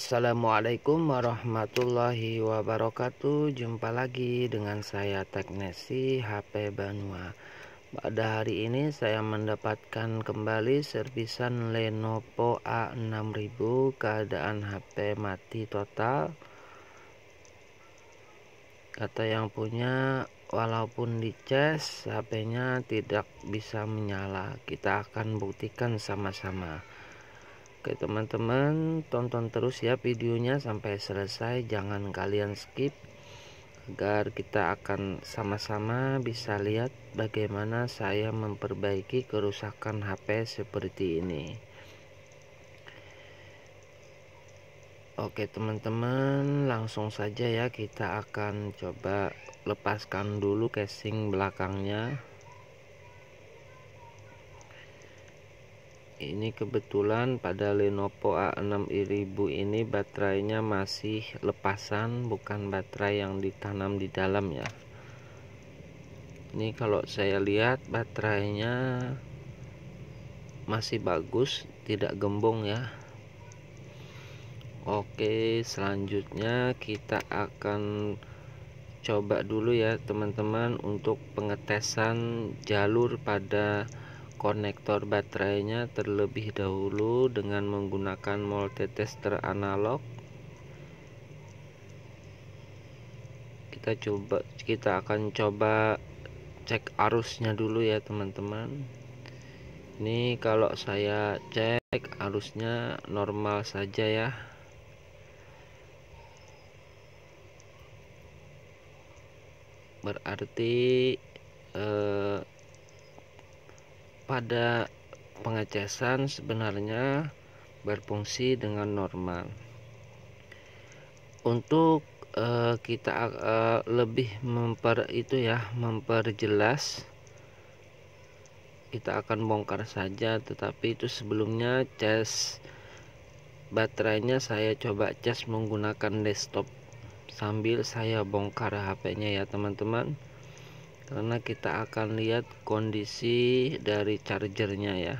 Assalamualaikum warahmatullahi wabarakatuh Jumpa lagi dengan saya Teknesi HP Banua Pada hari ini saya mendapatkan kembali servisan Lenovo A6000 Keadaan HP mati total Kata yang punya walaupun dicas HP-nya tidak bisa menyala Kita akan buktikan sama-sama Oke teman-teman tonton terus ya videonya sampai selesai jangan kalian skip agar kita akan sama-sama bisa lihat bagaimana saya memperbaiki kerusakan HP seperti ini Oke teman-teman langsung saja ya kita akan coba lepaskan dulu casing belakangnya ini kebetulan pada Lenovo A6000 ini baterainya masih lepasan bukan baterai yang ditanam di dalam ya ini kalau saya lihat baterainya masih bagus tidak gembung ya Oke selanjutnya kita akan coba dulu ya teman-teman untuk pengetesan jalur pada konektor baterainya terlebih dahulu dengan menggunakan multitester analog kita coba kita akan coba cek arusnya dulu ya teman-teman ini kalau saya cek arusnya normal saja ya berarti eh, pada pengecasan sebenarnya berfungsi dengan normal. Untuk uh, kita uh, lebih memper itu ya memperjelas kita akan bongkar saja tetapi itu sebelumnya cas baterainya saya coba cas menggunakan desktop sambil saya bongkar HP-nya ya teman-teman karena kita akan lihat kondisi dari chargernya ya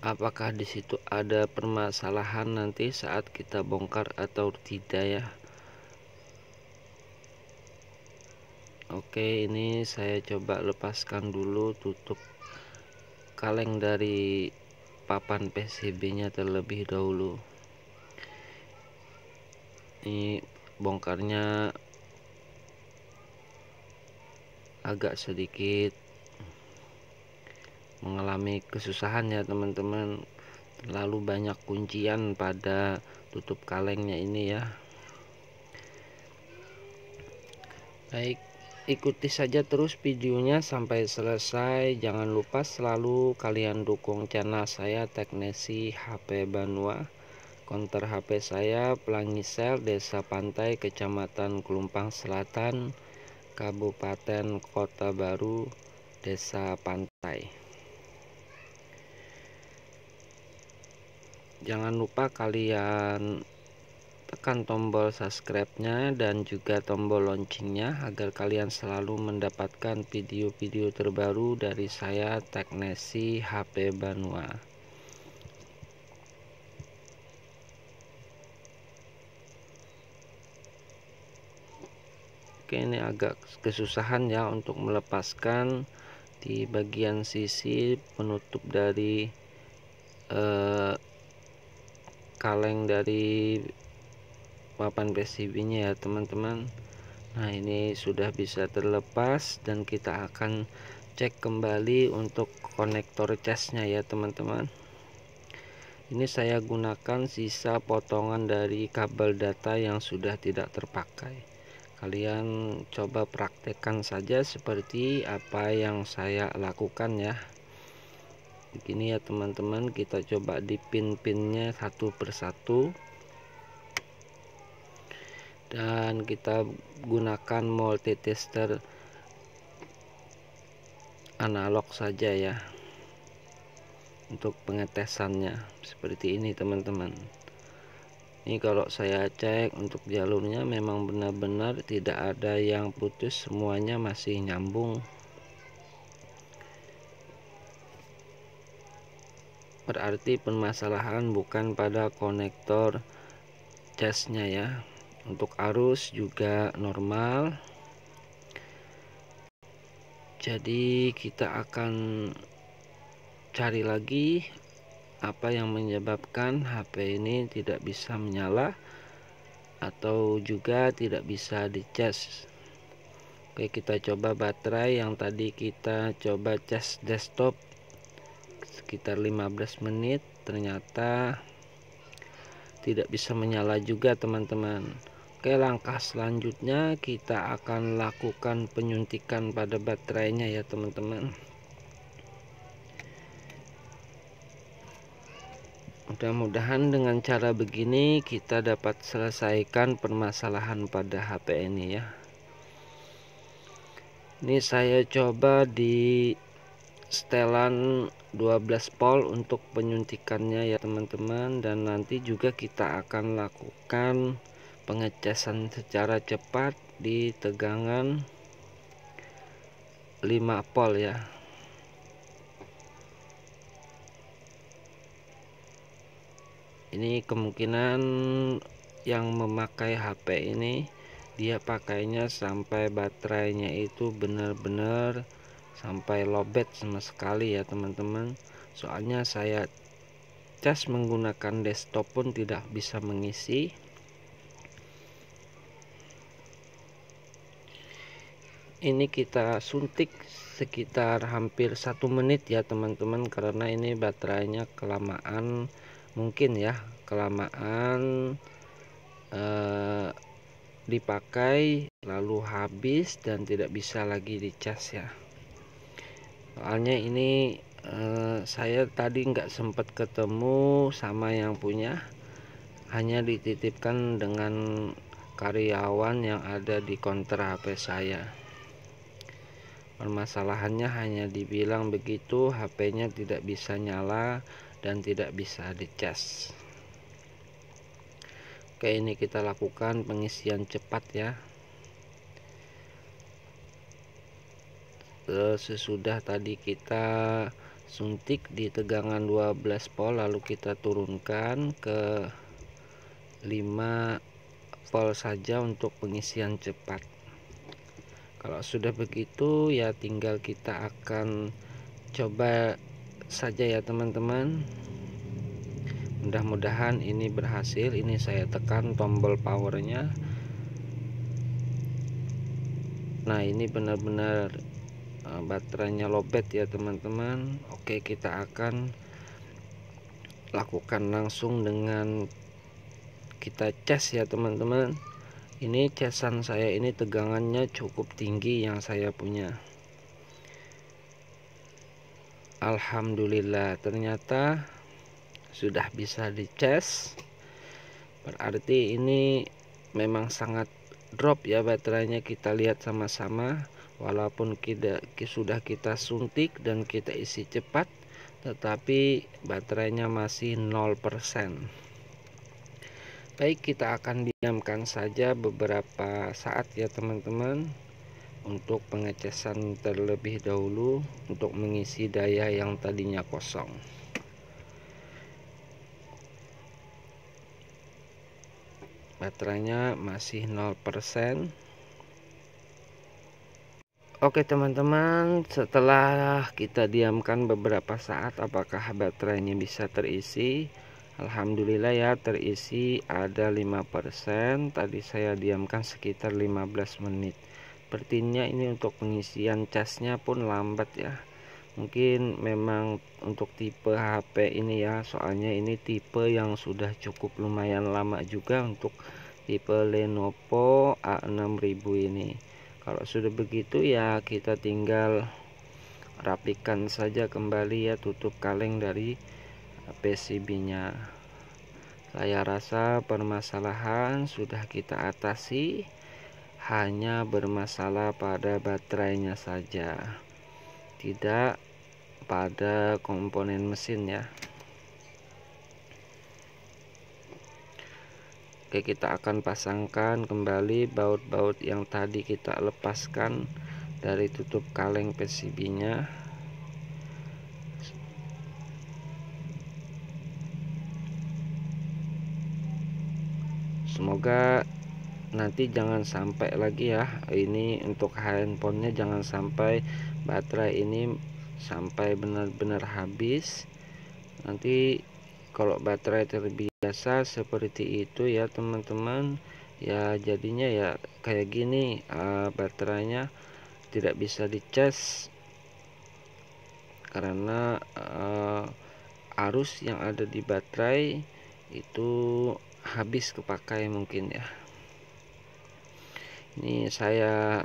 apakah disitu ada permasalahan nanti saat kita bongkar atau tidak ya Oke ini saya coba lepaskan dulu tutup kaleng dari papan PCB nya terlebih dahulu ini bongkarnya agak sedikit mengalami kesusahan ya teman-teman terlalu banyak kuncian pada tutup kalengnya ini ya baik ikuti saja terus videonya sampai selesai jangan lupa selalu kalian dukung channel saya teknisi HP Banua konter HP saya Pelangi Sel Desa Pantai Kecamatan Kelumpang Selatan Kabupaten Kota Baru, Desa Pantai. Jangan lupa kalian tekan tombol subscribe-nya dan juga tombol loncengnya agar kalian selalu mendapatkan video-video terbaru dari saya teknisi HP Banua. oke ini agak kesusahan ya untuk melepaskan di bagian sisi penutup dari eh, kaleng dari papan PCB nya ya teman-teman nah ini sudah bisa terlepas dan kita akan cek kembali untuk konektor casnya ya teman-teman ini saya gunakan sisa potongan dari kabel data yang sudah tidak terpakai kalian coba praktekkan saja seperti apa yang saya lakukan ya begini ya teman-teman kita coba di pin-pinnya satu persatu dan kita gunakan multitester analog saja ya untuk pengetesannya seperti ini teman-teman ini kalau saya cek untuk jalurnya memang benar-benar tidak ada yang putus semuanya masih nyambung berarti permasalahan bukan pada konektor casnya ya untuk arus juga normal jadi kita akan cari lagi apa yang menyebabkan HP ini tidak bisa menyala atau juga tidak bisa dicas Oke kita coba baterai yang tadi kita coba cas desktop sekitar 15 menit ternyata tidak bisa menyala juga teman-teman Oke langkah selanjutnya kita akan lakukan penyuntikan pada baterainya ya teman-teman Mudah-mudahan dengan cara begini kita dapat selesaikan permasalahan pada HP ini ya. Ini saya coba di setelan 12 volt untuk penyuntikannya ya teman-teman dan nanti juga kita akan lakukan pengecasan secara cepat di tegangan 5 volt ya ini kemungkinan yang memakai HP ini dia pakainya sampai baterainya itu benar-benar sampai lobet sama sekali ya teman-teman soalnya saya cas menggunakan desktop pun tidak bisa mengisi ini kita suntik sekitar hampir satu menit ya teman-teman karena ini baterainya kelamaan mungkin ya kelamaan eh, dipakai lalu habis dan tidak bisa lagi dicas ya soalnya ini eh, saya tadi nggak sempat ketemu sama yang punya hanya dititipkan dengan karyawan yang ada di kontra HP saya permasalahannya hanya dibilang begitu HP-nya tidak bisa nyala dan tidak bisa dicas oke ini kita lakukan pengisian cepat ya sesudah tadi kita suntik di tegangan 12 volt lalu kita turunkan ke 5 volt saja untuk pengisian cepat kalau sudah begitu ya tinggal kita akan coba saja ya teman-teman mudah-mudahan ini berhasil ini saya tekan tombol powernya nah ini benar-benar eh, baterainya lobet ya teman-teman oke kita akan lakukan langsung dengan kita cas ya teman-teman ini casan saya ini tegangannya cukup tinggi yang saya punya Alhamdulillah ternyata sudah bisa dicas berarti ini memang sangat drop ya baterainya kita lihat sama-sama walaupun kita sudah kita suntik dan kita isi cepat tetapi baterainya masih 0% baik kita akan diamkan saja beberapa saat ya teman-teman untuk pengecasan terlebih dahulu untuk mengisi daya yang tadinya kosong baterainya masih 0% Oke teman-teman setelah kita diamkan beberapa saat apakah baterainya bisa terisi Alhamdulillah ya terisi ada 5% tadi saya diamkan sekitar 15 menit sepertinya ini untuk pengisian casnya pun lambat ya mungkin memang untuk tipe HP ini ya soalnya ini tipe yang sudah cukup lumayan lama juga untuk tipe Lenovo A6000 ini kalau sudah begitu ya kita tinggal rapikan saja kembali ya tutup kaleng dari PCB nya saya rasa permasalahan sudah kita atasi hanya bermasalah pada baterainya saja tidak pada komponen mesin ya Oke kita akan pasangkan kembali baut-baut yang tadi kita lepaskan dari tutup kaleng PCB nya semoga nanti jangan sampai lagi ya ini untuk handphonenya jangan sampai baterai ini sampai benar-benar habis nanti kalau baterai terbiasa seperti itu ya teman-teman ya jadinya ya kayak gini uh, baterainya tidak bisa dicas karena uh, arus yang ada di baterai itu habis kepakai mungkin ya ini saya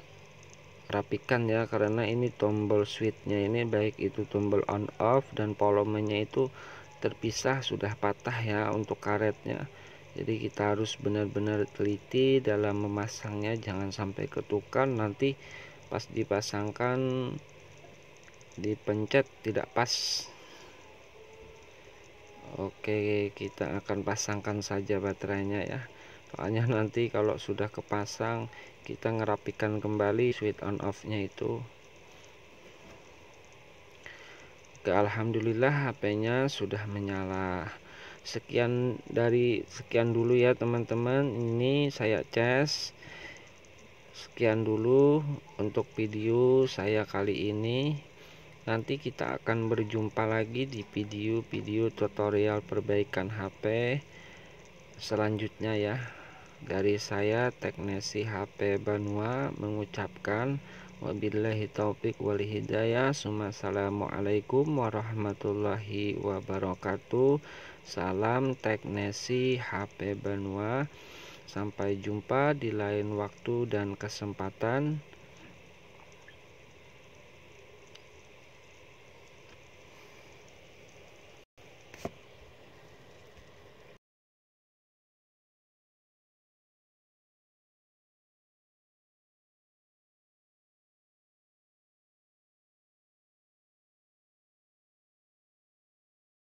rapikan ya karena ini tombol switchnya ini baik itu tombol on off dan volumenya itu terpisah sudah patah ya untuk karetnya jadi kita harus benar-benar teliti dalam memasangnya jangan sampai ketukan nanti pas dipasangkan dipencet tidak pas oke kita akan pasangkan saja baterainya ya hanya nanti kalau sudah kepasang kita ngerapikan kembali switch on off nya itu Oke, Alhamdulillah HP-nya sudah menyala sekian dari sekian dulu ya teman-teman ini saya cas sekian dulu untuk video saya kali ini nanti kita akan berjumpa lagi di video-video tutorial perbaikan HP selanjutnya ya dari saya teknisi HP Banua mengucapkan wabillahi taufik wal hidayah. Assalamualaikum warahmatullahi wabarakatuh. Salam teknisi HP Banua. Sampai jumpa di lain waktu dan kesempatan.